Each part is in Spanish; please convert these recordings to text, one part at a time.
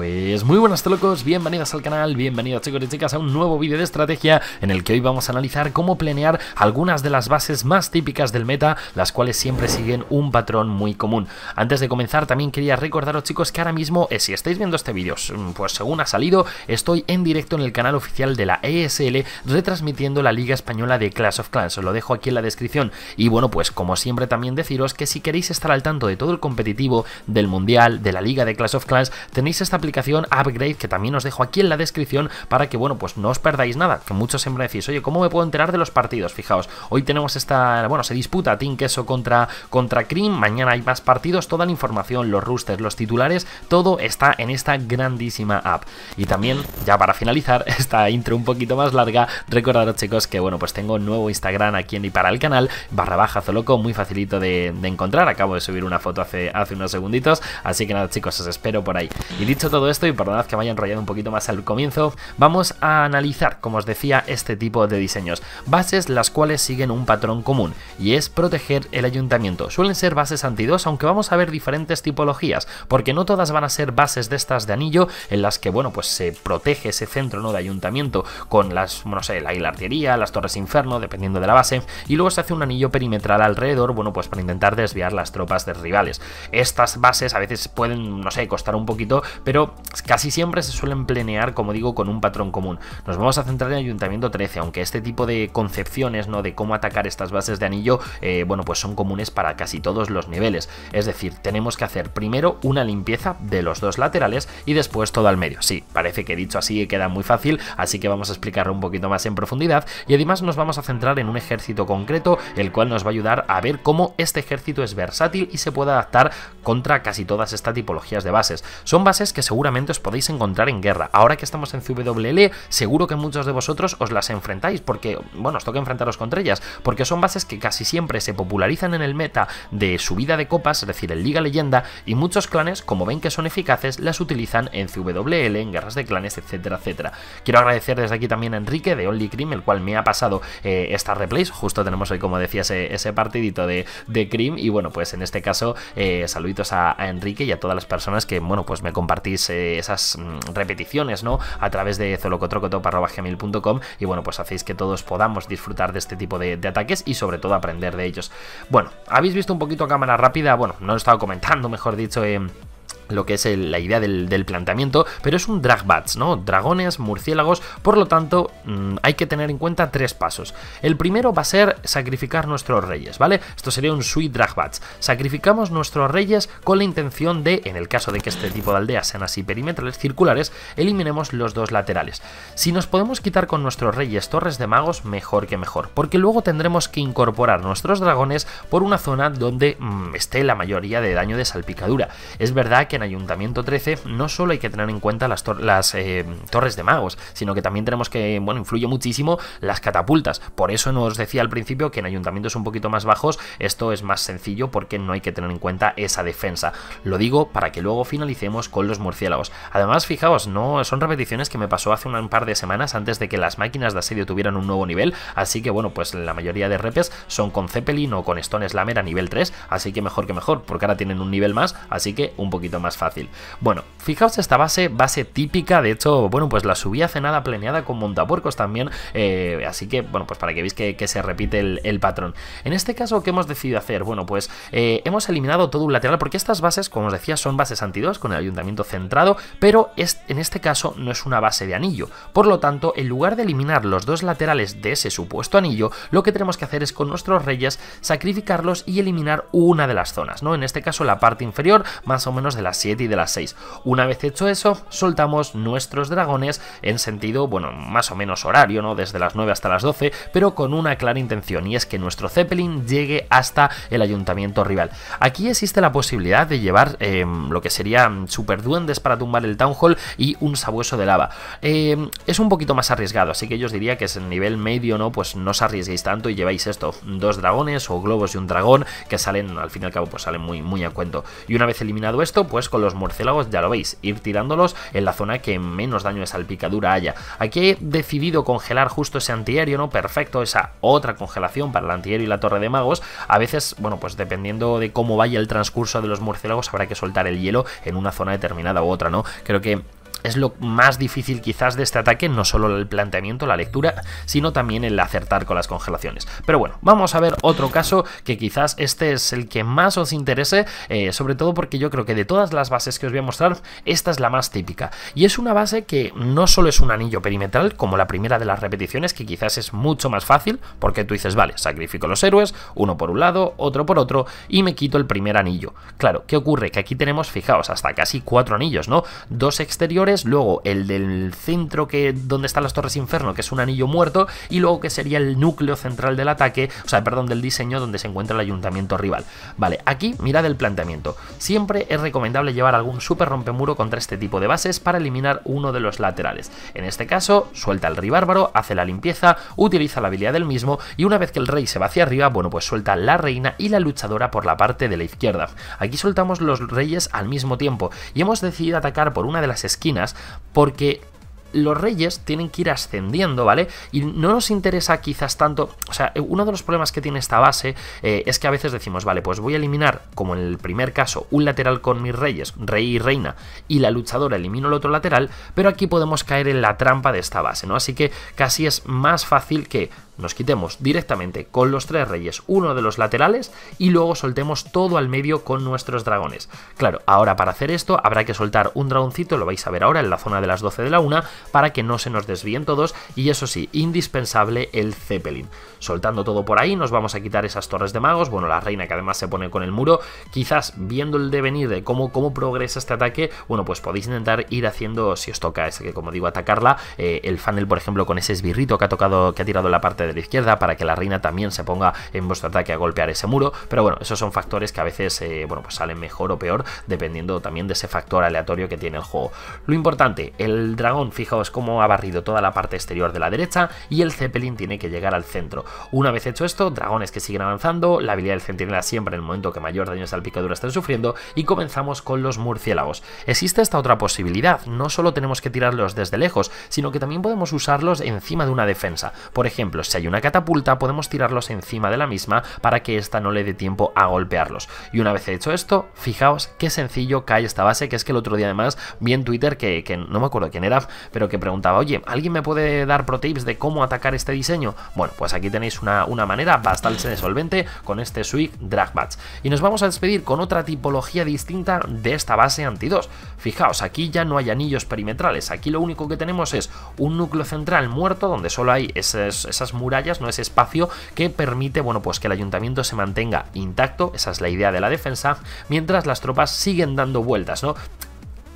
Pues muy buenas locos, bienvenidos al canal, bienvenidos chicos y chicas a un nuevo vídeo de estrategia en el que hoy vamos a analizar cómo planear algunas de las bases más típicas del meta, las cuales siempre siguen un patrón muy común. Antes de comenzar también quería recordaros chicos que ahora mismo, eh, si estáis viendo este vídeo, mm, pues según ha salido, estoy en directo en el canal oficial de la ESL retransmitiendo la Liga Española de Clash of Clans, os lo dejo aquí en la descripción. Y bueno, pues como siempre también deciros que si queréis estar al tanto de todo el competitivo, del mundial, de la Liga de Clash of Clans, tenéis esta aplicación aplicación Upgrade que también os dejo aquí en la descripción para que, bueno, pues no os perdáis nada. Que muchos siempre decís, oye, ¿cómo me puedo enterar de los partidos? Fijaos, hoy tenemos esta, bueno, se disputa Team Queso contra, contra Cream, mañana hay más partidos, toda la información, los roosters, los titulares, todo está en esta grandísima app. Y también, ya para finalizar esta intro un poquito más larga, recordaros chicos que, bueno, pues tengo un nuevo Instagram aquí en y para el canal, barra baja Zoloco, muy facilito de, de encontrar, acabo de subir una foto hace, hace unos segunditos, así que nada chicos, os espero por ahí. Y dicho todo todo esto y perdonad que me haya enrollado un poquito más al comienzo, vamos a analizar, como os decía, este tipo de diseños. Bases las cuales siguen un patrón común y es proteger el ayuntamiento. Suelen ser bases anti aunque vamos a ver diferentes tipologías, porque no todas van a ser bases de estas de anillo en las que, bueno, pues se protege ese centro ¿no? de ayuntamiento con las, no sé, la artillería, las torres inferno, dependiendo de la base, y luego se hace un anillo perimetral alrededor, bueno, pues para intentar desviar las tropas de rivales. Estas bases a veces pueden, no sé, costar un poquito, pero casi siempre se suelen planear como digo, con un patrón común. Nos vamos a centrar en Ayuntamiento 13, aunque este tipo de concepciones, ¿no? De cómo atacar estas bases de anillo, eh, bueno, pues son comunes para casi todos los niveles. Es decir, tenemos que hacer primero una limpieza de los dos laterales y después todo al medio. Sí, parece que dicho así queda muy fácil, así que vamos a explicarlo un poquito más en profundidad y además nos vamos a centrar en un ejército concreto, el cual nos va a ayudar a ver cómo este ejército es versátil y se puede adaptar contra casi todas estas tipologías de bases. Son bases que según seguramente os podéis encontrar en guerra. Ahora que estamos en CWL, seguro que muchos de vosotros os las enfrentáis, porque, bueno, os toca enfrentaros contra ellas, porque son bases que casi siempre se popularizan en el meta de subida de copas, es decir, en Liga Leyenda, y muchos clanes, como ven que son eficaces, las utilizan en CWL, en guerras de clanes, etcétera, etcétera. Quiero agradecer desde aquí también a Enrique de Only Cream, el cual me ha pasado eh, estas replays, justo tenemos hoy, como decía, ese, partidito de, de Cream, y bueno, pues en este caso, eh, saluditos a, Enrique y a todas las personas que, bueno, pues me compartís eh, esas, mm, repeticiones, ¿no? A través de gmail.com y bueno, pues hacéis que todos podamos disfrutar de este tipo de, de, ataques y sobre todo aprender de ellos. Bueno, habéis visto un poquito a cámara rápida, bueno, no lo he estado comentando, mejor dicho, eh, lo que es la idea del, planteamiento, pero es un dragbats, ¿no? Dragones, murciélagos, por lo tanto mm, hay que tener en cuenta tres pasos. El primero va a ser sacrificar nuestros reyes, ¿vale? Esto sería un drag dragbats. Sacrificamos nuestros reyes con la intención de, en el caso de que este tipo de aldeas sean así perimetrales, circulares, eliminemos los dos laterales. Si nos podemos quitar con nuestros reyes torres de magos, mejor que mejor, porque luego tendremos que incorporar nuestros dragones por una zona donde mm, esté la mayoría de daño de salpicadura. Es verdad que Ayuntamiento 13 no solo hay que tener en cuenta las, eh, torres de magos, sino que también tenemos que, bueno, influye muchísimo las catapultas. Por eso no os decía al principio que en ayuntamientos un poquito más bajos esto es más sencillo porque no hay que tener en cuenta esa defensa. Lo digo para que luego finalicemos con los murciélagos. Además, fijaos, no son repeticiones que me pasó hace un par de semanas antes de que las máquinas de asedio tuvieran un nuevo nivel, así que bueno, pues la mayoría de repes son con Zeppelin o con Stone Slammer a nivel 3, así que mejor que mejor, porque ahora tienen un nivel más, así que un poquito más fácil. Bueno, fijaos esta base, base típica, de hecho, bueno, pues la subí hace nada planeada con montapuercos también, eh, así que, bueno, pues para que veáis que, se repite el, patrón. En este caso, ¿qué hemos decidido hacer? Bueno, pues eh, hemos eliminado todo un lateral, porque estas bases, como os decía, son bases anti con el ayuntamiento centrado, pero es, en este caso no es una base de anillo. Por lo tanto, en lugar de eliminar los dos laterales de ese supuesto anillo, lo que tenemos que hacer es con nuestros reyes sacrificarlos y eliminar una de las zonas, ¿no? En este caso la parte inferior, más o menos de las 7 y de las 6. Una vez hecho eso, soltamos nuestros dragones en sentido, bueno, más o menos horario, ¿no? Desde las 9 hasta las 12, pero con una clara intención y es que nuestro Zeppelin llegue hasta el ayuntamiento rival. Aquí existe la posibilidad de llevar em, lo que serían duendes para tumbar el Town Hall y un sabueso de lava. Em, es un poquito más arriesgado, así que yo os diría que es el nivel medio, ¿no? Pues no os arriesguéis tanto y lleváis esto, dos dragones o globos y un dragón que salen, al fin y al cabo, pues salen muy, muy a cuento. Y una vez eliminado esto, pues con los murciélagos, ya lo veis, ir tirándolos en la zona que menos daño de salpicadura haya. Aquí he decidido congelar justo ese antiaéreo, ¿no? Perfecto, esa otra congelación para el antiaéreo y la torre de magos. A veces, bueno, pues dependiendo de cómo vaya el transcurso de los murciélagos, habrá que soltar el hielo en una zona determinada u otra, ¿no? Creo que es lo más difícil quizás de este ataque, no solo el planteamiento, la lectura, sino también el acertar con las congelaciones. Pero bueno, vamos a ver otro caso que quizás este es el que más os interese, eh, sobre todo porque yo creo que de todas las bases que os voy a mostrar, esta es la más típica. Y es una base que no solo es un anillo perimetral, como la primera de las repeticiones, que quizás es mucho más fácil, porque tú dices, vale, sacrifico los héroes, uno por un lado, otro por otro, y me quito el primer anillo. Claro, ¿qué ocurre? Que aquí tenemos, fijaos, hasta casi cuatro anillos, ¿no? Dos exteriores, luego el del centro que donde están las torres inferno, que es un anillo muerto, y luego que sería el núcleo central del ataque, o sea, perdón, del diseño donde se encuentra el ayuntamiento rival. Vale, aquí mirad el planteamiento. Siempre es recomendable llevar algún super rompemuro contra este tipo de bases para eliminar uno de los laterales. En este caso, suelta el rey bárbaro, hace la limpieza, utiliza la habilidad del mismo, y una vez que el rey se va hacia arriba, bueno, pues suelta la reina y la luchadora por la parte de la izquierda. Aquí soltamos los reyes al mismo tiempo, y hemos decidido atacar por una de las esquinas porque los reyes tienen que ir ascendiendo, ¿vale? Y no nos interesa quizás tanto, o sea, uno de los problemas que tiene esta base eh, es que a veces decimos, vale, pues voy a eliminar, como en el primer caso, un lateral con mis reyes, rey y reina, y la luchadora elimino el otro lateral, pero aquí podemos caer en la trampa de esta base, ¿no? Así que casi es más fácil que nos quitemos directamente con los tres reyes uno de los laterales y luego soltemos todo al medio con nuestros dragones. Claro, ahora para hacer esto habrá que soltar un dragoncito, lo vais a ver ahora en la zona de las 12 de la una, para que no se nos desvíen todos y eso sí, indispensable el Zeppelin. Soltando todo por ahí nos vamos a quitar esas torres de magos, bueno, la reina que además se pone con el muro, quizás viendo el devenir de cómo, cómo progresa este ataque, bueno, pues podéis intentar ir haciendo, si os toca, es que como digo, atacarla, eh, el funnel por ejemplo con ese esbirrito que ha tocado, que ha tirado en la parte de de izquierda para que la reina también se ponga en vuestro ataque a golpear ese muro, pero bueno, esos son factores que a veces eh, bueno, pues salen mejor o peor dependiendo también de ese factor aleatorio que tiene el juego. Lo importante, el dragón, fijaos cómo ha barrido toda la parte exterior de la derecha y el Zeppelin tiene que llegar al centro. Una vez hecho esto, dragones que siguen avanzando, la habilidad del centinela siempre en el momento que mayor daño al picadura estén sufriendo y comenzamos con los murciélagos. Existe esta otra posibilidad, no solo tenemos que tirarlos desde lejos, sino que también podemos usarlos encima de una defensa. Por ejemplo, si y una catapulta podemos tirarlos encima de la misma para que ésta no le dé tiempo a golpearlos. Y una vez hecho esto, fijaos qué sencillo cae esta base, que es que el otro día además vi en Twitter que, no me acuerdo quién era, pero que preguntaba, oye, ¿alguien me puede dar pro tips de cómo atacar este diseño? Bueno, pues aquí tenéis una, manera bastante solvente con este Swig Dragbats. Y nos vamos a despedir con otra tipología distinta de esta base anti-2. Fijaos, aquí ya no hay anillos perimetrales, aquí lo único que tenemos es un núcleo central muerto donde solo hay esas, esas murallas, no es espacio que permite, bueno, pues que el ayuntamiento se mantenga intacto, esa es la idea de la defensa, mientras las tropas siguen dando vueltas, ¿no?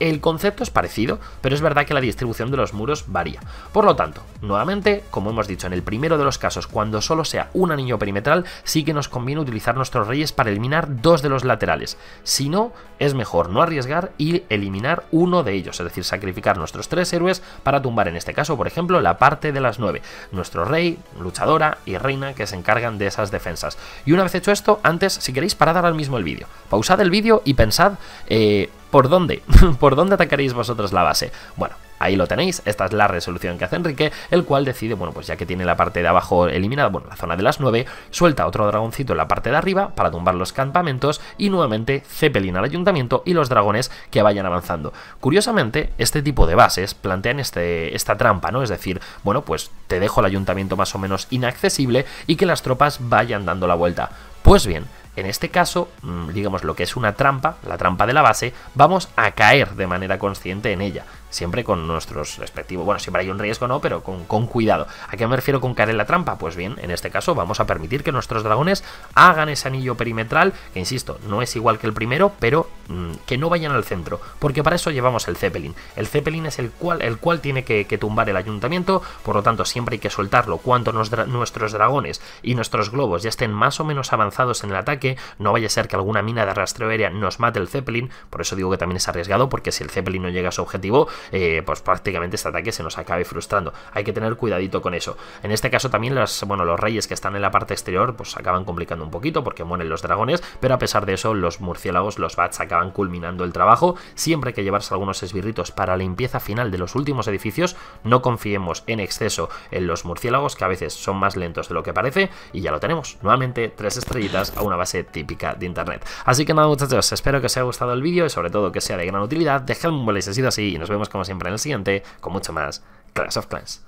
El concepto es parecido, pero es verdad que la distribución de los muros varía. Por lo tanto, nuevamente, como hemos dicho en el primero de los casos, cuando solo sea un anillo perimetral, sí que nos conviene utilizar nuestros reyes para eliminar dos de los laterales. Si no, es mejor no arriesgar y eliminar uno de ellos, es decir, sacrificar nuestros tres héroes para tumbar en este caso, por ejemplo, la parte de las nueve, nuestro rey, luchadora y reina que se encargan de esas defensas. Y una vez hecho esto, antes, si queréis, parad ahora mismo el vídeo. Pausad el vídeo y pensad... Eh, ¿por dónde? ¿Por dónde atacaréis vosotros la base? Bueno, ahí lo tenéis, esta es la resolución que hace Enrique, el cual decide, bueno, pues ya que tiene la parte de abajo eliminada, bueno, la zona de las 9, suelta otro dragoncito en la parte de arriba para tumbar los campamentos y nuevamente Zeppelin al ayuntamiento y los dragones que vayan avanzando. Curiosamente, este tipo de bases plantean este, esta trampa, ¿no? Es decir, bueno, pues te dejo el ayuntamiento más o menos inaccesible y que las tropas vayan dando la vuelta. Pues bien, en este caso, mm, digamos lo que es una trampa, la trampa de la base, vamos a caer de manera consciente en ella siempre con nuestros respectivos. Bueno, siempre hay un riesgo, ¿no? Pero con, con cuidado. ¿A qué me refiero con caer en la trampa? Pues bien, en este caso vamos a permitir que nuestros dragones hagan ese anillo perimetral, que insisto, no es igual que el primero, pero mm, que no vayan al centro, porque para eso llevamos el Zeppelin. El Zeppelin es el cual, el cual tiene que, tumbar el ayuntamiento, por lo tanto siempre hay que soltarlo. Cuanto nuestros dragones y nuestros globos ya estén más o menos avanzados en el ataque, no vaya a ser que alguna mina de rastreo aérea nos mate el Zeppelin, por eso digo que también es arriesgado, porque si el Zeppelin no llega a su objetivo, eh, pues prácticamente este ataque se nos acabe frustrando. Hay que tener cuidadito con eso. En este caso también las, bueno, los reyes que están en la parte exterior pues acaban complicando un poquito porque mueren los dragones, pero a pesar de eso los murciélagos, los bats acaban culminando el trabajo. Siempre hay que llevarse algunos esbirritos para la limpieza final de los últimos edificios. No confiemos en exceso en los murciélagos que a veces son más lentos de lo que parece y ya lo tenemos. Nuevamente tres estrellitas a una base típica de internet. Así que nada muchachos, espero que os haya gustado el vídeo y sobre todo que sea de gran utilidad. Dejadme un buen así y nos vemos como siempre en el siguiente, con mucho más Clash of Clans.